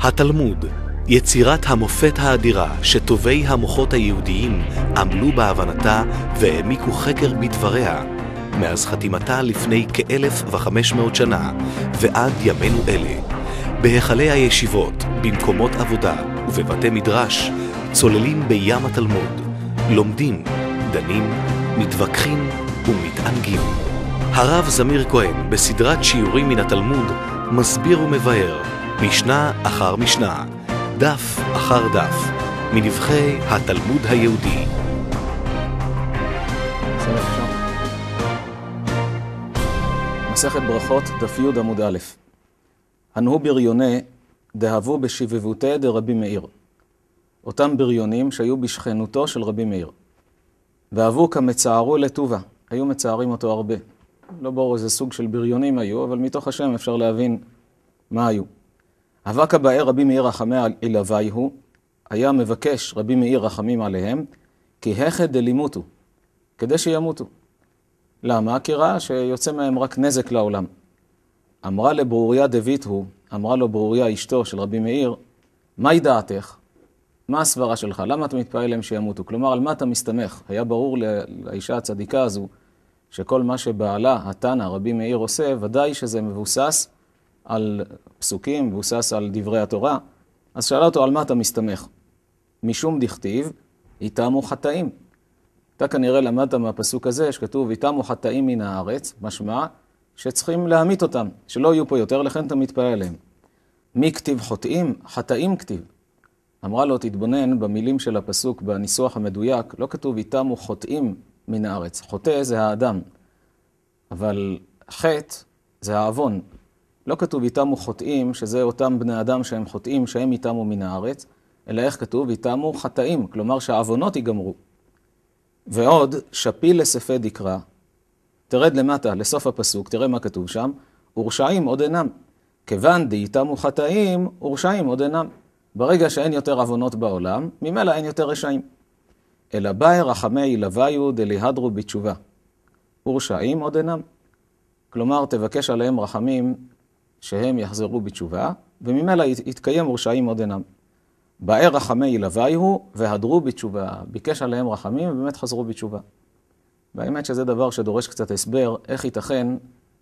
התלמוד, יצירת המופת האדירה שטובי המוחות היהודיים עמלו בהבנתה והעמיקו חקר בדבריה, מאז חתימתה לפני כ-1,500 שנה ועד ימינו אלה. בהיכלי הישיבות, במקומות עבודה ובבתי מדרש, צוללים בים התלמוד, לומדים, דנים, מתווכחים ומתענגים. הרב זמיר כהן, בסדרת שיעורים מן התלמוד, מסביר ומבאר משנה אחר משנה, דף אחר דף, מנבחי התלמוד היהודי. מסכת ברכות, דף י עמוד א' הנו בריוני דהבו בשבבותי דרבי מאיר. אותם בריונים שהיו בשכנותו של רבי מאיר. ואהבו כמצערו לטובה, היו מצערים אותו הרבה. לא ברור איזה סוג של בריונים היו, אבל מתוך השם אפשר להבין מה היו. אבק הבאר רבי מאיר רחמי אלווי הוא, היה מבקש רבי מאיר רחמים עליהם, כי הכד דלימותו, כדי שימותו. למה? כי ראה שיוצא מהם רק נזק לעולם. אמרה לברוריה דבית הוא, אמרה לו ברוריה אשתו של רבי מאיר, מהי דעתך? מה הסברה שלך? למה אתה מתפעל להם שימותו? כלומר, על מה אתה מסתמך? היה ברור לאישה הצדיקה הזו שכל מה שבעלה, התנא, רבי מאיר עושה, ודאי שזה מבוסס על פסוקים, מבוסס על דברי התורה, אז שאלה אותו, על מה אתה מסתמך? משום דכתיב, איתמו חטאים. אתה כנראה למדת מהפסוק הזה שכתוב, איתמו חטאים מן הארץ, משמע שצריכים להמית אותם, שלא יהיו פה יותר, לכן אתה מתפלל עליהם. מי כתיב חוטאים? חטאים כתיב. אמרה לו, תתבונן במילים של הפסוק, בניסוח המדויק, לא כתוב איתמו חוטאים מן הארץ. חוטא זה האדם, אבל חטא זה העוון, לא כתוב איתמו חוטאים, שזה אותם בני אדם שהם חוטאים, שהם איתמו מן הארץ, אלא איך כתוב? איתמו חטאים, כלומר שהעוונות ייגמרו. ועוד, שפיל לספד יקרא, תרד למטה, לסוף הפסוק, תראה מה כתוב שם, ורשעים עוד אינם. כיוון דאיתמו חטאים, ורשעים עוד אינם. ברגע שאין יותר עוונות בעולם, ממילא אין יותר רשעים. אלא באי רחמי לוויו דליהדרו בתשובה. ורשעים עוד אינם. כלומר, תבקש עליהם רחמים שהם יחזרו בתשובה, וממילא יתקיים רשעים עוד אינם. באר רחמי ילווי הוא, והדרו בתשובה, ביקש עליהם רחמים, ובאמת חזרו בתשובה. והאמת שזה דבר שדורש קצת הסבר, איך ייתכן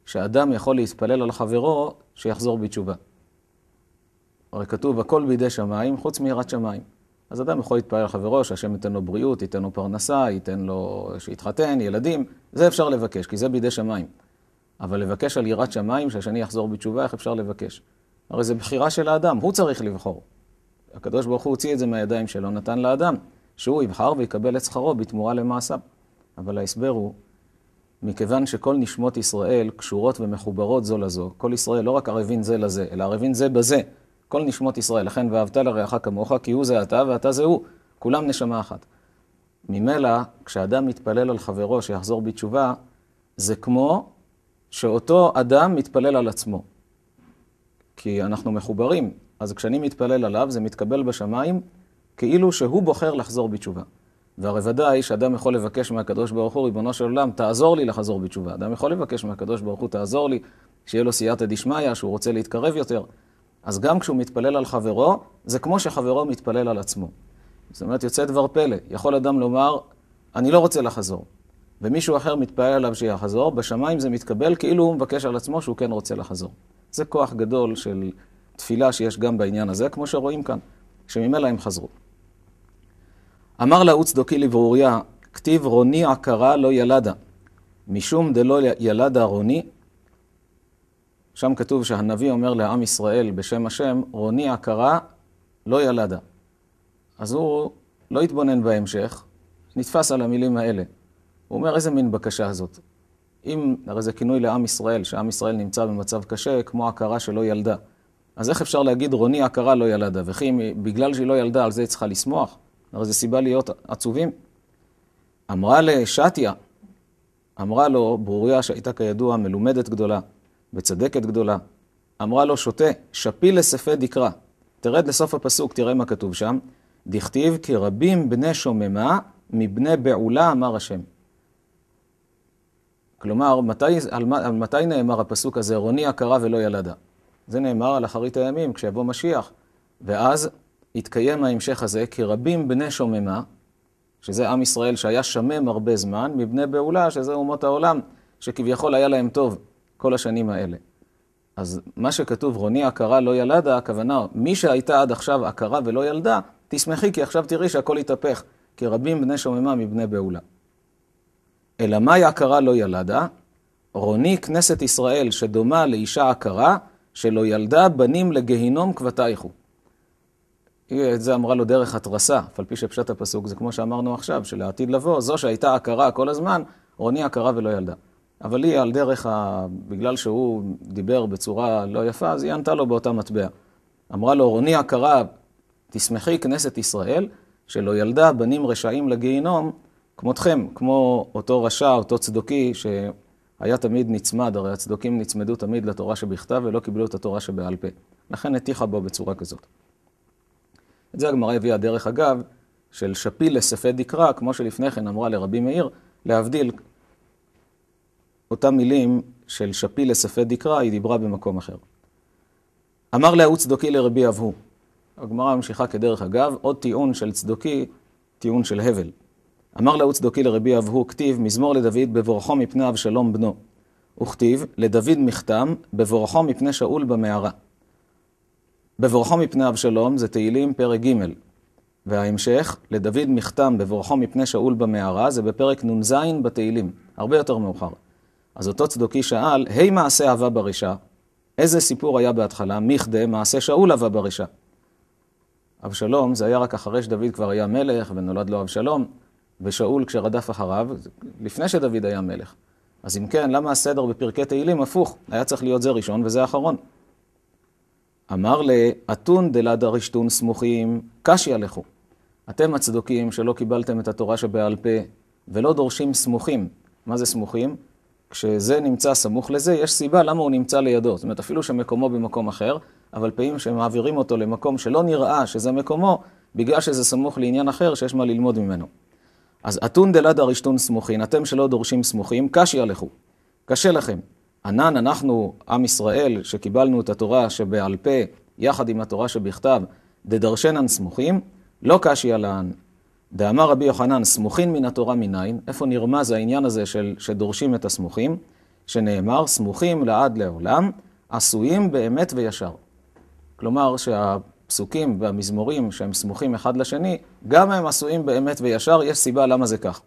שאדם יכול להתפלל על חברו שיחזור בתשובה. הרי כתוב, הכל בידי שמיים, חוץ מיראת שמיים. אז אדם יכול להתפלל על חברו, שהשם ייתן לו בריאות, ייתן לו פרנסה, ייתן לו שיתחתן, ילדים, זה אפשר לבקש, כי זה בידי שמיים. אבל לבקש על יראת שמיים, שהשני יחזור בתשובה, איך אפשר לבקש? הרי זו בחירה של האדם, הוא צריך לבחור. הקדוש ברוך הוא הוציא את זה מהידיים שלו, נתן לאדם, שהוא יבחר ויקבל את שכרו בתמורה למעשיו. אבל ההסבר הוא, מכיוון שכל נשמות ישראל קשורות ומחוברות זו לזו, כל ישראל לא רק ערבין זה לזה, אלא ערבין זה בזה, כל נשמות ישראל, לכן ואהבת לרעך כמוך, כי הוא זה אתה ואתה זה הוא, כולם נשמה אחת. ממילא, כשאדם מתפלל על חברו שיחזור בתשובה, זה כמו שאותו אדם מתפלל על עצמו. כי אנחנו מחוברים, אז כשאני מתפלל עליו זה מתקבל בשמיים כאילו שהוא בוחר לחזור בתשובה. והרי ודאי שאדם יכול לבקש מהקדוש ברוך הוא, ריבונו של עולם, תעזור לי לחזור בתשובה. אדם יכול לבקש מהקדוש ברוך הוא, תעזור לי, שיהיה לו סייעתא דשמיא, שהוא רוצה להתקרב יותר. אז גם כשהוא מתפלל על חברו, זה כמו שחברו מתפלל על עצמו. זאת אומרת, יוצא דבר פלא. יכול אדם לומר, אני לא רוצה לחזור. ומישהו אחר מתפעל עליו שיחזור, בשמיים זה מתקבל כאילו הוא מבקש על עצמו שהוא כן רוצה לחזור. זה כוח גדול של תפילה שיש גם בעניין הזה, כמו שרואים כאן, שממילא הם חזרו. אמר לה עוצדוקי לברוריה, כתיב רוני עקרה לא ילדה, משום דלא ילדה רוני. שם כתוב שהנביא אומר לעם ישראל בשם השם, רוני עקרה לא ילדה. אז הוא לא התבונן בהמשך, נתפס על המילים האלה. הוא אומר, איזה מין בקשה הזאת? אם, הרי זה כינוי לעם ישראל, שעם ישראל נמצא במצב קשה, כמו הכרה שלא ילדה. אז איך אפשר להגיד, רוני הכרה לא ילדה, וכי בגלל שהיא לא ילדה, על זה היא צריכה לשמוח? הרי זו סיבה להיות עצובים. אמרה לשתיה, אמרה לו ברוריה, שהייתה כידוע מלומדת גדולה, וצדקת גדולה, אמרה לו, שותה, שפיל לספי דקרא. תרד לסוף הפסוק, תראה מה כתוב שם. דכתיב, כי רבים בני שוממה מבני בעולה, אמר השם. כלומר, מתי, על, על מתי נאמר הפסוק הזה, רוני עקרה ולא ילדה? זה נאמר על אחרית הימים, כשיבוא משיח. ואז התקיים ההמשך הזה, כי רבים בני שוממה, שזה עם ישראל שהיה שמם הרבה זמן, מבני בעולה, שזה אומות העולם, שכביכול היה להם טוב כל השנים האלה. אז מה שכתוב, רוני עקרה לא ילדה, הכוונה, מי שהייתה עד עכשיו עקרה ולא ילדה, תשמחי כי עכשיו תראי שהכל התהפך, כי רבים בני שוממה מבני בעולה. אלא מאי עקרה לא ילדה? רוני כנסת ישראל שדומה לאישה עקרה, שלא ילדה בנים לגיהינום כבתייכו. היא את זה אמרה לו דרך התרסה, אף על פי שפשט הפסוק זה כמו שאמרנו עכשיו, שלעתיד לבוא, זו שהייתה עקרה כל הזמן, רוני עקרה ולא ילדה. אבל היא על דרך, ה... בגלל שהוא דיבר בצורה לא יפה, אז היא ענתה לו באותה מטבע. אמרה לו, רוני עקרה, תשמחי כנסת ישראל, שלא ילדה בנים רשעים לגיהינום, כמותכם, כמו אותו רשע, אותו צדוקי, שהיה תמיד נצמד, הרי הצדוקים נצמדו תמיד לתורה שבכתב ולא קיבלו את התורה שבעל פה. לכן הטיחה בו בצורה כזאת. את זה הגמרא הביאה דרך אגב, של שפיל לספי דקרא, כמו שלפני כן אמרה לרבי מאיר, להבדיל, אותם מילים של שפיל לספי דקרא, היא דיברה במקום אחר. אמר להוא צדוקי לרבי אבהו. הגמרא ממשיכה כדרך אגב, עוד טיעון של צדוקי, טיעון של הבל. אמר לאו צדוקי לרבי אבהו, כתיב מזמור לדוד בבורכו מפני אבשלום בנו. וכתיב לדוד מכתם בבורכו מפני שאול במערה. בבורכו מפני אבשלום זה תהילים פרק ג', וההמשך, לדוד מכתם בבורכו מפני שאול במערה, זה בפרק נ"ז בתהילים, הרבה יותר מאוחר. אז אותו צדוקי שאל, היי מעשה אהבה ברישה, איזה סיפור היה בהתחלה? מכדה מעשה שאול אהבה ברישה. אבשלום, זה היה רק אחרי שדוד כבר היה מלך ונולד לו אבשלום. ושאול כשרדף אחריו, לפני שדוד היה מלך. אז אם כן, למה הסדר בפרקי תהילים הפוך? היה צריך להיות זה ראשון וזה אחרון. אמר לאתון דלד ארישתון סמוכים, קשיא לכו. אתם הצדוקים שלא קיבלתם את התורה שבעל פה, ולא דורשים סמוכים. מה זה סמוכים? כשזה נמצא סמוך לזה, יש סיבה למה הוא נמצא לידו. זאת אומרת, אפילו שמקומו במקום אחר, אבל פעמים שמעבירים אותו למקום שלא נראה שזה מקומו, בגלל שזה סמוך לעניין אחר שיש מה ללמוד ממנו. אז אתון דלד ארישתון סמוכין, אתם שלא דורשים סמוכים, קשי הלכו. קשה לכם. ענן, אנחנו, עם ישראל, שקיבלנו את התורה שבעל פה, יחד עם התורה שבכתב, דדרשנן סמוכים, לא קשי על עלן. דאמר רבי יוחנן, סמוכין מן התורה מניין, איפה נרמז העניין הזה של, שדורשים את הסמוכים, שנאמר, סמוכים לעד לעולם, עשויים באמת וישר. כלומר, שה... הפסוקים והמזמורים שהם סמוכים אחד לשני, גם הם עשויים באמת וישר, יש סיבה למה זה כך.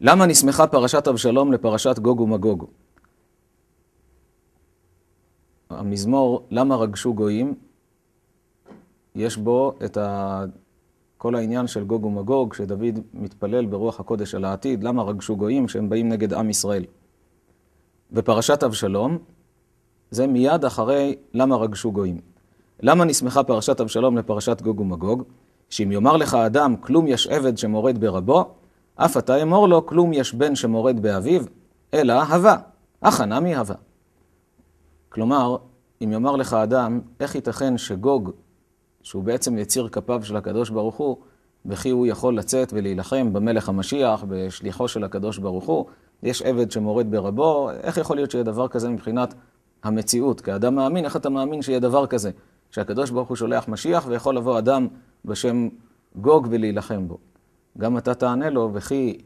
למה נסמכה פרשת אבשלום לפרשת גוג ומגוג? המזמור "למה רגשו גויים" יש בו את ה... כל העניין של גוג ומגוג, שדוד מתפלל ברוח הקודש על העתיד, למה רגשו גויים שהם באים נגד עם ישראל. בפרשת אבשלום, זה מיד אחרי למה רגשו גויים. למה נסמכה פרשת אבשלום לפרשת גוג ומגוג? שאם יאמר לך אדם, כלום יש עבד שמורד ברבו, אף אתה אמור לו, כלום יש בן שמורד באביו, אלא הווה, אך הנמי הווה. כלומר, אם יאמר לך אדם, איך ייתכן שגוג, שהוא בעצם יציר כפיו של הקדוש ברוך הוא, וכי הוא יכול לצאת ולהילחם במלך המשיח, בשליחו של הקדוש ברוך הוא, יש עבד שמורד ברבו, איך יכול להיות שיהיה דבר כזה מבחינת המציאות? כאדם מאמין, איך אתה מאמין שיהיה דבר כזה? שהקדוש ברוך הוא שולח משיח ויכול לבוא אדם בשם גוג ולהילחם בו. גם אתה תענה לו, וכי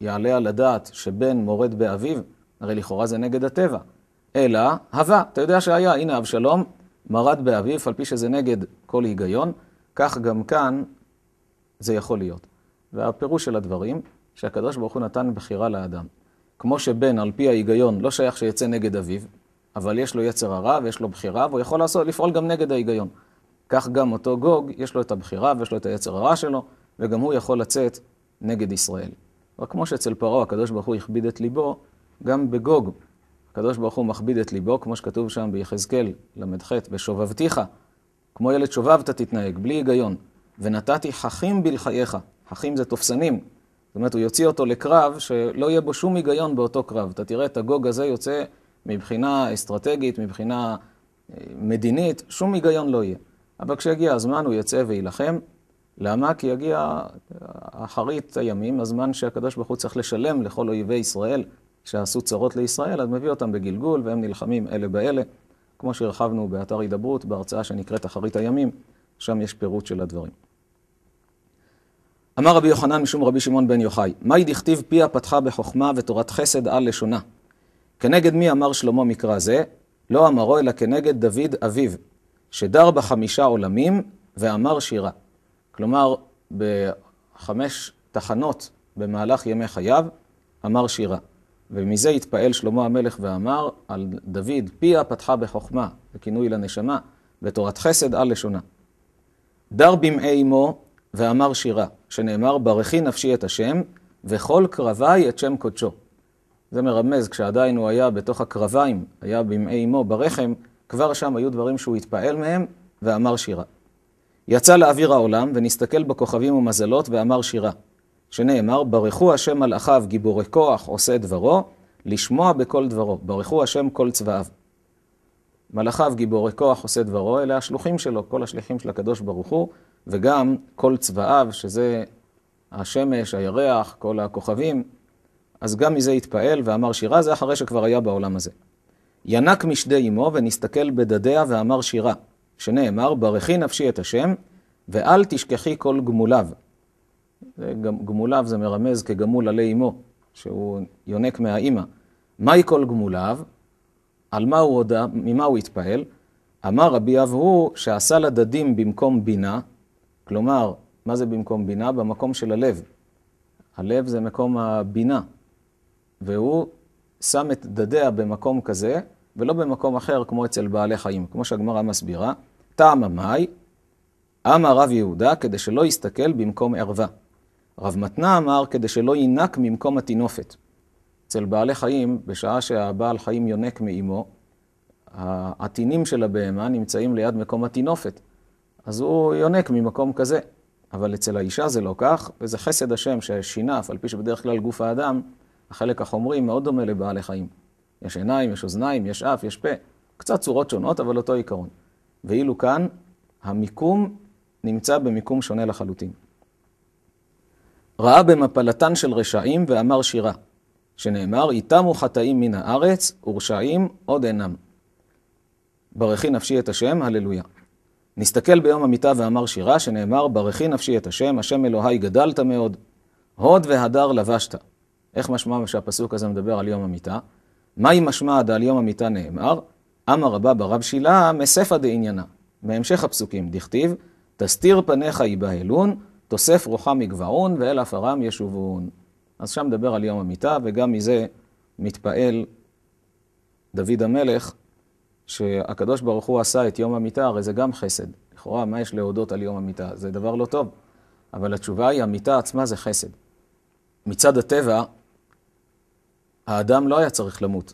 יעלה על הדעת שבן מורד באביו, הרי לכאורה זה נגד הטבע. אלא, הווה, אתה יודע שהיה, הנה אבשלום, מרד באביו, על פי שזה נגד כל היגיון, כך גם כאן זה יכול להיות. והפירוש של הדברים, שהקדוש ברוך הוא נתן בחירה לאדם. כמו שבן, על פי ההיגיון, לא שייך שיצא נגד אביו, אבל יש לו יצר הרע ויש לו בחירה, והוא יכול לעשות, לפעול גם נגד ההיגיון. כך גם אותו גוג, יש לו את הבחירה ויש לו את היצר הרע שלו, וגם הוא יכול לצאת נגד ישראל. רק כמו שאצל פרעה הקדוש ברוך הוא הכביד את ליבו, גם בגוג הקדוש ברוך הוא מכביד את ליבו, כמו שכתוב שם ביחזקאל ל"ח, בשובבתיך, כמו ילד שובבת תתנהג, בלי היגיון. ונתתי חכים בלחייך, חכים זה תופסנים. זאת אומרת, הוא יוציא אותו לקרב שלא יהיה בו שום היגיון באותו קרב. אתה תראה את הגוג הזה יוצא מבחינה אסטרטגית, מבחינה אה, מדינית, שום היגיון לא יהיה. אבל כשיגיע הזמן הוא יצא ויילחם. למה? כי יגיע אה, אחרית הימים, הזמן שהקדוש ברוך הוא צריך לשלם לכל אויבי ישראל שעשו צרות לישראל, אז מביא אותם בגלגול והם נלחמים אלה באלה. כמו שהרחבנו באתר הידברות, בהרצאה שנקראת אחרית הימים, שם יש פירוט של הדברים. אמר רבי יוחנן משום רבי שמעון בן יוחאי, מהי דכתיב פיה פתחה בחוכמה ותורת חסד על לשונה. כנגד מי אמר שלמה מקרא זה? לא אמרו, אלא כנגד דוד אביו, שדר בחמישה עולמים ואמר שירה. כלומר, בחמש תחנות במהלך ימי חייו, אמר שירה. ומזה התפעל שלמה המלך ואמר על דוד, פיה פתחה בחוכמה, בכינוי לנשמה, ותורת חסד על לשונה. דר במעי אמו ואמר שירה, שנאמר, ברכי נפשי את השם, וכל קרביי את שם קודשו. זה מרמז, כשעדיין הוא היה בתוך הקרביים, היה במעי אמו ברחם, כבר שם היו דברים שהוא התפעל מהם ואמר שירה. יצא לאוויר העולם ונסתכל בכוכבים ומזלות ואמר שירה, שנאמר, ברכו השם מלאכיו גיבורי כוח עושה דברו, לשמוע בכל דברו, ברכו השם כל צבאיו. מלאכיו גיבורי כוח עושה דברו, אלה השלוחים שלו, כל השליחים של הקדוש ברוך הוא, וגם כל צבאיו, שזה השמש, הירח, כל הכוכבים, אז גם מזה התפעל ואמר שירה, זה אחרי שכבר היה בעולם הזה. ינק משדי אמו ונסתכל בדדיה ואמר שירה, שנאמר, ברכי נפשי את השם, ואל תשכחי כל גמוליו. גמוליו זה מרמז כגמול עלי אמו, שהוא יונק מהאימא. מהי כל גמוליו? על מה הוא הודה? ממה הוא התפעל? אמר רבי אבהו שעשה לדדים במקום בינה, כלומר, מה זה במקום בינה? במקום של הלב. הלב זה מקום הבינה, והוא שם את דדיה במקום כזה, ולא במקום אחר כמו אצל בעלי חיים, כמו שהגמרא מסבירה. טעם המאי, אמר רב יהודה כדי שלא יסתכל במקום ערווה. רב מתנה אמר כדי שלא יינק ממקום הטינופת. אצל בעלי חיים, בשעה שהבעל חיים יונק מאימו, העטינים של הבהמה נמצאים ליד מקום הטינופת, אז הוא יונק ממקום כזה. אבל אצל האישה זה לא כך, וזה חסד השם שהשינף, על פי שבדרך כלל גוף האדם החלק החומרי מאוד דומה לבעלי חיים. יש עיניים, יש אוזניים, יש אף, יש פה. קצת צורות שונות, אבל אותו עיקרון. ואילו כאן, המיקום נמצא במיקום שונה לחלוטין. ראה במפלתן של רשעים ואמר שירה, שנאמר, הוא חטאים מן הארץ ורשעים עוד אינם. ברכי נפשי את השם, הללויה. נסתכל ביום המיטה ואמר שירה, שנאמר, ברכי נפשי את השם, השם אלוהי גדלת מאוד, הוד והדר לבשת. איך משמע שהפסוק הזה מדבר על יום המיטה? מהי משמע על יום המיטה נאמר? אמר רבה ברב שילה, מספא דעניינה. בהמשך הפסוקים, דכתיב, תסתיר פניך יבהלון, תוסף רוחם יגבעון, ואל עפרם ישובון. אז שם מדבר על יום המיטה, וגם מזה מתפעל דוד המלך, שהקדוש ברוך הוא עשה את יום המיטה, הרי זה גם חסד. לכאורה, מה יש להודות על יום המיטה? זה דבר לא טוב. אבל התשובה היא, המיטה עצמה זה חסד. מצד הטבע, האדם לא היה צריך למות.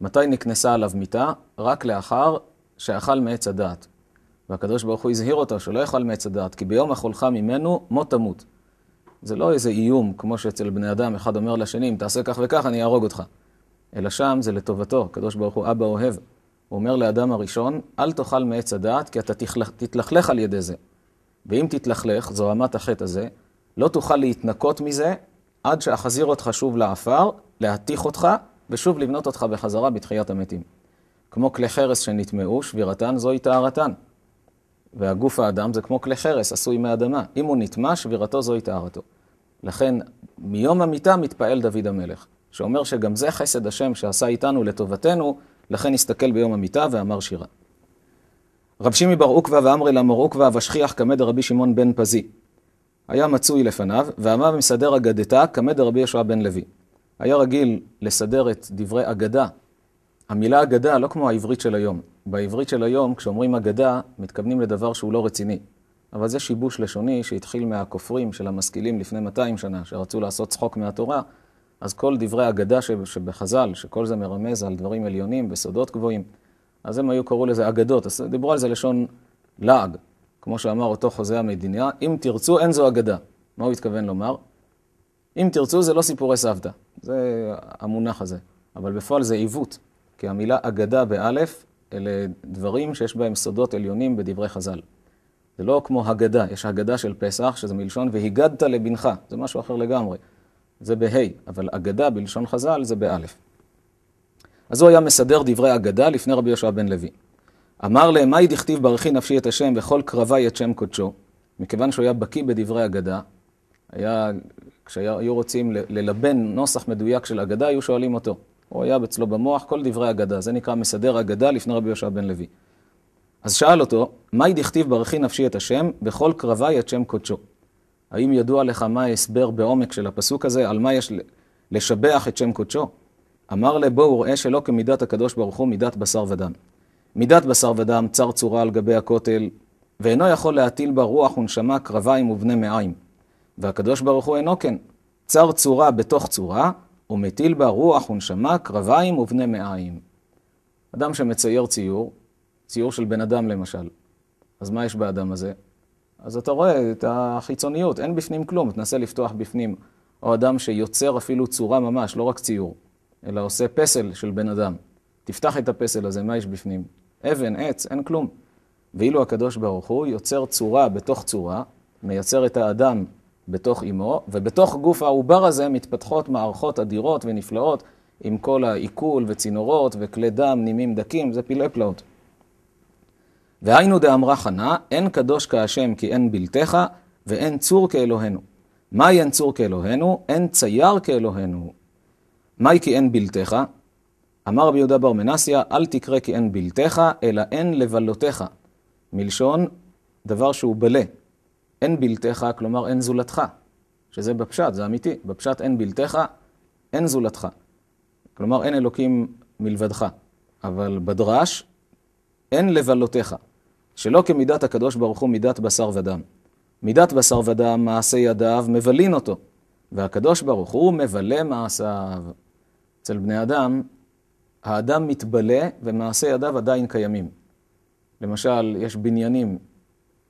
מתי נקנסה עליו מיתה? רק לאחר שאכל מעץ הדעת. והקדוש ברוך הוא הזהיר אותו שלא יאכל מעץ הדעת, כי ביום אכולך ממנו מות תמות. זה לא איזה איום, כמו שאצל בני אדם, אחד אומר לשני, אם תעשה כך וכך, אני אהרוג אותך. אלא שם זה לטובתו, הקדוש ברוך הוא אבא אוהב. הוא אומר לאדם הראשון, אל תאכל מעץ הדעת, כי אתה תתלכלך, תתלכלך על ידי זה. ואם תתלכלך, זו רמת החטא הזה, לא תוכל להתנקות מזה עד שאחזיר אותך שוב לעפר, להתיך אותך, ושוב לבנות אותך בחזרה בתחיית המתים. כמו כלי חרס שנטמעו, שבירתן זוהי טהרתן. והגוף האדם זה כמו כלי חרס עשוי מאדמה. אם הוא נטמע, שבירתו זוהי טהרתו. לכן, מיום המיטה מתפעל דוד המלך, שאומר שגם זה חסד השם שעשה איתנו לטובתנו, לכן הסתכל ביום המיטה ואמר שירה. רב שימי בר עוקווה ואמרי לה עוקווה ושכיח כמד רבי שמעון בן פזי. היה מצוי לפניו, ואמר מסדר אגדתה כמד רבי יהושע בן לוי. היה רגיל לסדר את דברי אגדה. המילה אגדה לא כמו העברית של היום. בעברית של היום, כשאומרים אגדה, מתכוונים לדבר שהוא לא רציני. אבל זה שיבוש לשוני שהתחיל מהכופרים של המשכילים לפני 200 שנה, שרצו לעשות צחוק מהתורה. אז כל דברי אגדה שבחז"ל, שכל זה מרמז על דברים עליונים וסודות גבוהים, אז הם היו קראו לזה אגדות, אז דיברו על זה לשון לעג. כמו שאמר אותו חוזה המדינה, אם תרצו אין זו אגדה. מה הוא התכוון לומר? אם תרצו זה לא סיפורי סבתא, זה המונח הזה. אבל בפועל זה עיוות, כי המילה אגדה באלף, אלה דברים שיש בהם סודות עליונים בדברי חז"ל. זה לא כמו הגדה, יש הגדה של פסח, שזה מלשון והיגדת לבנך, זה משהו אחר לגמרי. זה בה', אבל אגדה בלשון חז"ל זה באלף. אז הוא היה מסדר דברי אגדה לפני רבי יהושע בן לוי. אמר להם, מהי דכתיב ברכי נפשי את השם וכל קרבי את שם קודשו? מכיוון שהוא היה בקיא בדברי אגדה, היה, כשהיו רוצים ללבן נוסח מדויק של אגדה, היו שואלים אותו. הוא היה אצלו במוח כל דברי אגדה, זה נקרא מסדר אגדה לפני רבי יהושע בן לוי. אז שאל אותו, מהי דכתיב ברכי נפשי את השם וכל קרבי את שם קודשו? האם ידוע לך מה ההסבר בעומק של הפסוק הזה, על מה יש לשבח את שם קודשו? אמר לבו וראה שלא כמידת הקדוש ברוך הוא מידת בשר ודם. מידת בשר ודם צר צורה על גבי הכותל, ואינו יכול להטיל בה רוח ונשמה קרביים ובני מעיים. והקדוש ברוך הוא אינו כן, צר צורה בתוך צורה, ומטיל בה רוח ונשמה קרביים ובני מעיים. אדם שמצייר ציור, ציור של בן אדם למשל, אז מה יש באדם הזה? אז אתה רואה את החיצוניות, אין בפנים כלום, תנסה לפתוח בפנים. או אדם שיוצר אפילו צורה ממש, לא רק ציור, אלא עושה פסל של בן אדם. תפתח את הפסל הזה, מה יש בפנים? אבן, עץ, אין כלום. ואילו הקדוש ברוך הוא יוצר צורה בתוך צורה, מייצר את האדם בתוך אמו, ובתוך גוף העובר הזה מתפתחות מערכות אדירות ונפלאות, עם כל העיכול וצינורות וכלי דם, נימים דקים, זה פלאי פלאות. והיינו דאמרה חנה, אין קדוש כהשם כי אין בלתך, ואין צור כאלוהינו. מהי אין צור כאלוהינו? אין צייר כאלוהינו. מהי כי אין בלתך? אמר רבי יהודה בר מנסיה, אל תקרא כי אין בלתך, אלא אין לבלותך. מלשון, דבר שהוא בלה. אין בלתך, כלומר אין זולתך. שזה בפשט, זה אמיתי. בפשט אין בלתך, אין זולתך. כלומר, אין אלוקים מלבדך. אבל בדרש, אין לבלותך. שלא כמידת הקדוש ברוך הוא מידת בשר ודם. מידת בשר ודם, מעשה ידיו, מבלין אותו. והקדוש ברוך הוא מבלה מעשיו. אצל בני אדם, האדם מתבלה ומעשה ידיו עדיין קיימים. למשל, יש בניינים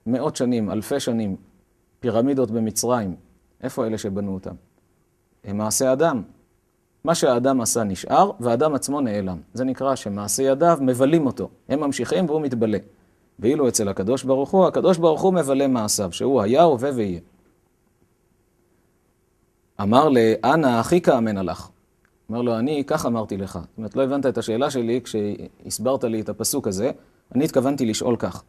מאות שנים, אלפי שנים, פירמידות במצרים. איפה אלה שבנו אותם? הם מעשי אדם. מה שהאדם עשה נשאר, והאדם עצמו נעלם. זה נקרא שמעשי ידיו מבלים אותו. הם ממשיכים והוא מתבלה. ואילו אצל הקדוש ברוך הוא, הקדוש ברוך הוא מבלה מעשיו, שהוא היה, הווה ויהיה. אמר לאנה, אחי כאמן הלך. אומר לו, אני כך אמרתי לך. זאת אומרת, לא הבנת את השאלה שלי כשהסברת לי את הפסוק הזה, אני התכוונתי לשאול כך.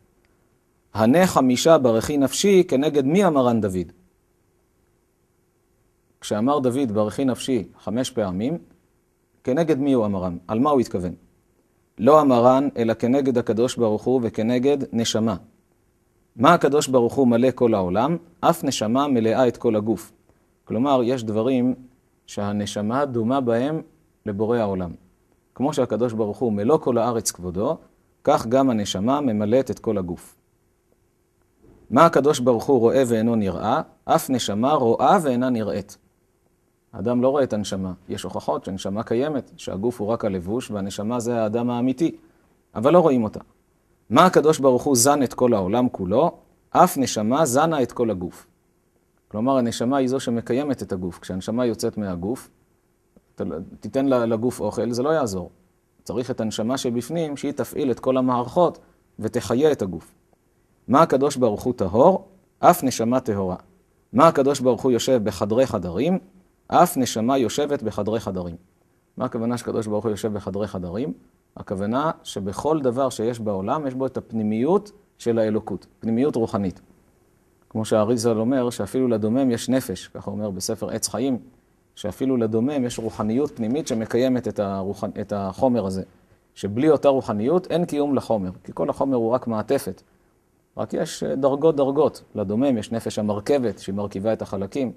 הנה חמישה ברכי נפשי, כנגד מי אמרן דוד? כשאמר דוד ברכי נפשי חמש פעמים, כנגד מי הוא אמרם? על מה הוא התכוון? לא אמרן, אלא כנגד הקדוש ברוך הוא וכנגד נשמה. מה הקדוש ברוך הוא מלא כל העולם? אף נשמה מלאה את כל הגוף. כלומר, יש דברים שהנשמה דומה בהם לבורא העולם. כמו שהקדוש ברוך הוא מלוא כל הארץ כבודו, כך גם הנשמה ממלאת את כל הגוף. מה הקדוש ברוך הוא רואה ואינו נראה? אף נשמה רואה ואינה נראית. האדם לא רואה את הנשמה. יש הוכחות שהנשמה קיימת, שהגוף הוא רק הלבוש והנשמה זה האדם האמיתי, אבל לא רואים אותה. מה הקדוש ברוך הוא זן את כל העולם כולו? אף נשמה זנה את כל הגוף. כלומר, הנשמה היא זו שמקיימת את הגוף. כשהנשמה יוצאת מהגוף, לא- תיתן לגוף אוכל, זה לא יעזור. צריך את הנשמה שבפנים, שהיא תפעיל את כל המערכות ותחיה את הגוף. מה הקדוש ברוך הוא טהור? אף נשמה טהורה. מה הקדוש ברוך הוא יושב בחדרי חדרים? אף נשמה יושבת בחדרי חדרים. מה הכוונה שקדוש ברוך הוא יושב בחדרי חדרים? הכוונה שבכל דבר שיש בעולם יש בו את הפנימיות של האלוקות, פנימיות רוחנית. כמו שהאריזל אומר, שאפילו לדומם יש נפש, ככה אומר בספר עץ חיים, שאפילו לדומם יש רוחניות פנימית שמקיימת את, הרוח... את החומר הזה. שבלי אותה רוחניות אין קיום לחומר, כי כל החומר הוא רק מעטפת. רק יש אה, דרגות דרגות. לדומם יש נפש המרכבת, שהיא מרכיבה את החלקים.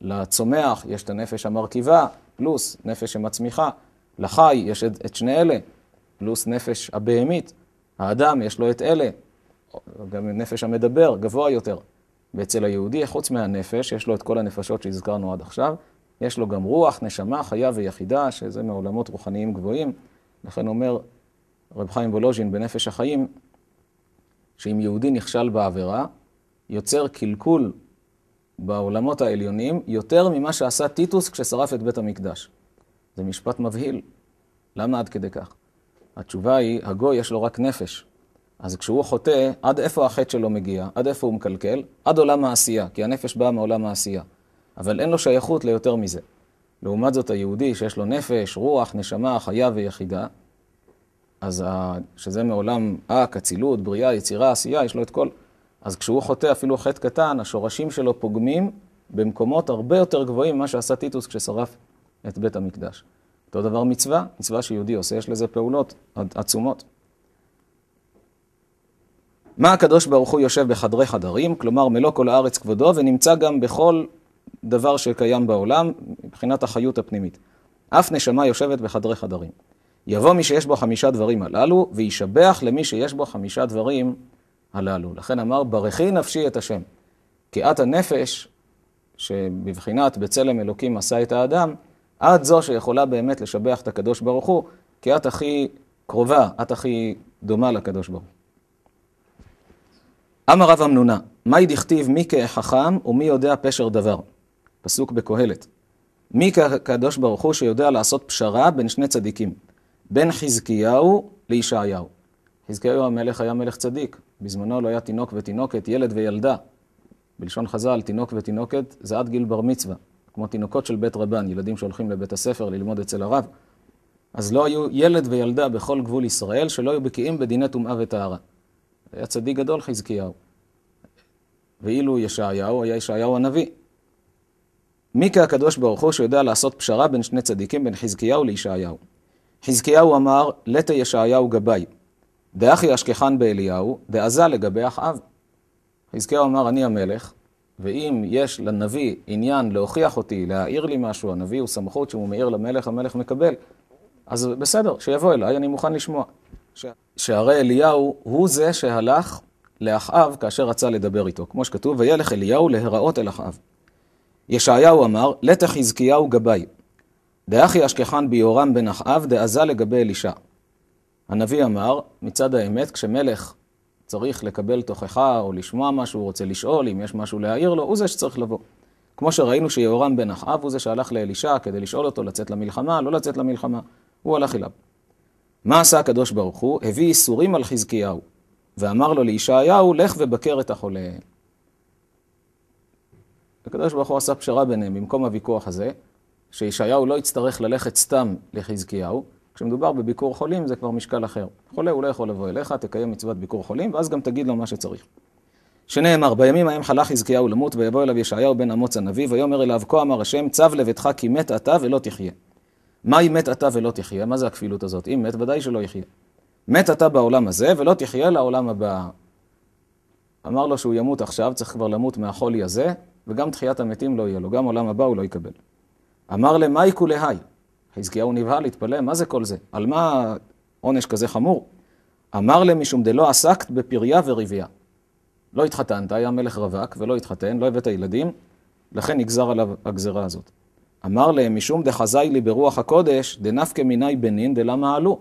לצומח יש את הנפש המרכיבה, פלוס נפש שמצמיחה. לחי יש את, את שני אלה, פלוס נפש הבהמית. האדם יש לו את אלה, גם נפש המדבר, גבוה יותר. ואצל היהודי, חוץ מהנפש, יש לו את כל הנפשות שהזכרנו עד עכשיו, יש לו גם רוח, נשמה, חיה ויחידה, שזה מעולמות רוחניים גבוהים. לכן אומר רב חיים וולוז'ין בנפש החיים, שאם יהודי נכשל בעבירה, יוצר קלקול בעולמות העליונים יותר ממה שעשה טיטוס כששרף את בית המקדש. זה משפט מבהיל. למה עד כדי כך? התשובה היא, הגוי יש לו רק נפש. אז כשהוא חוטא, עד איפה החטא שלו מגיע? עד איפה הוא מקלקל? עד עולם העשייה, כי הנפש באה מעולם העשייה. אבל אין לו שייכות ליותר מזה. לעומת זאת, היהודי שיש לו נפש, רוח, נשמה, חיה ויחידה, אז ה... שזה מעולם אק, אצילות, בריאה, יצירה, עשייה, יש לו את כל... אז כשהוא חוטא אפילו חטא קטן, השורשים שלו פוגמים במקומות הרבה יותר גבוהים ממה שעשה טיטוס כששרף את בית המקדש. אותו דבר מצווה, מצווה שיהודי עושה, יש לזה פעולות עצומות. מה הקדוש ברוך הוא יושב בחדרי חדרים, כלומר מלוא כל הארץ כבודו, ונמצא גם בכל דבר שקיים בעולם מבחינת החיות הפנימית. אף נשמה יושבת בחדרי חדרים. יבוא מי שיש בו חמישה דברים הללו, וישבח למי שיש בו חמישה דברים הללו. לכן אמר, ברכי נפשי את השם. כי את הנפש, שבבחינת בצלם אלוקים עשה את האדם, את זו שיכולה באמת לשבח את הקדוש ברוך הוא, כי את הכי קרובה, את הכי דומה לקדוש ברוך הוא. אמר רב אמנונה, מאי דכתיב מי כחכם ומי יודע פשר דבר. פסוק בקהלת. מי כקדוש ברוך הוא שיודע לעשות פשרה בין שני צדיקים, בין חזקיהו לישעיהו. חזקיהו המלך היה מלך צדיק, בזמנו לא היה תינוק ותינוקת, ילד וילדה. בלשון חז"ל, תינוק ותינוקת זה עד גיל בר מצווה, כמו תינוקות של בית רבן, ילדים שהולכים לבית הספר ללמוד אצל הרב. אז לא היו ילד וילדה בכל גבול ישראל שלא היו בקיאים בדיני טומאה וטהרה. היה צדיק גדול חזקיהו. ואילו ישעיהו היה ישעיהו הנביא. מי כהקדוש ברוך הוא שיודע לעשות פשרה בין שני צדיקים, בין חזקיהו לישעיהו. חזקיהו אמר, לטה ישעיהו גבאי. דאחי אשכחן באליהו, דעזה לגבי אחאב. חזקיהו אמר, אני המלך, ואם יש לנביא עניין להוכיח אותי, להעיר לי משהו, הנביא הוא סמכות שהוא מעיר למלך, המלך מקבל. אז בסדר, שיבוא אליי, אני מוכן לשמוע. שהרי אליהו הוא זה שהלך לאחאב כאשר רצה לדבר איתו, כמו שכתוב, וילך אליהו להיראות אל אחאב. ישעיהו אמר, לתך חזקיהו גבאי. דאחי אשכחן ביורם בן אחאב, דעזה לגבי אלישע. הנביא אמר, מצד האמת, כשמלך צריך לקבל תוכחה או לשמוע משהו, הוא רוצה לשאול, אם יש משהו להעיר לו, הוא זה שצריך לבוא. כמו שראינו שיהורם בן אחאב הוא זה שהלך לאלישע כדי לשאול אותו לצאת למלחמה, לא לצאת למלחמה, הוא הלך אליו. מה עשה הקדוש ברוך הוא? הביא איסורים על חזקיהו, ואמר לו לישעיהו, לך ובקר את החולה. הקדוש ברוך הוא עשה פשרה ביניהם במקום הוויכוח הזה, שישעיהו לא יצטרך ללכת סתם לחזקיהו, כשמדובר בביקור חולים זה כבר משקל אחר. חולה הוא לא יכול לבוא אליך, תקיים מצוות ביקור חולים, ואז גם תגיד לו מה שצריך. שנאמר, בימים ההם חלה חזקיהו למות, ויבוא אליו ישעיהו בן אמוץ הנביא, ויאמר אליו, כה אמר השם, צב לביתך כי מת אתה ולא תחיה. מה אם מת אתה ולא תחיה? מה זה הכפילות הזאת? אם מת, ודאי שלא יחיה. מת אתה בעולם הזה, ולא תחיה לעולם הבא. אמר לו שהוא ימות עכשיו, צריך כבר למות מהחולי הזה, וגם תחיית המתים לא יהיה לו, גם עולם הבא הוא לא יקבל. אמר למאי כולהי, חזקיהו נבהל, התפלא, מה זה כל זה? על מה עונש כזה חמור? אמר למשום דלא עסקת בפריה ורבייה. לא התחתנת, היה מלך רווק ולא התחתן, לא הבאת ילדים, לכן נגזר עליו הגזרה הזאת. אמר להם, משום דחזאי לי ברוח הקודש, דנפקא מיני בנין דלמה עלו.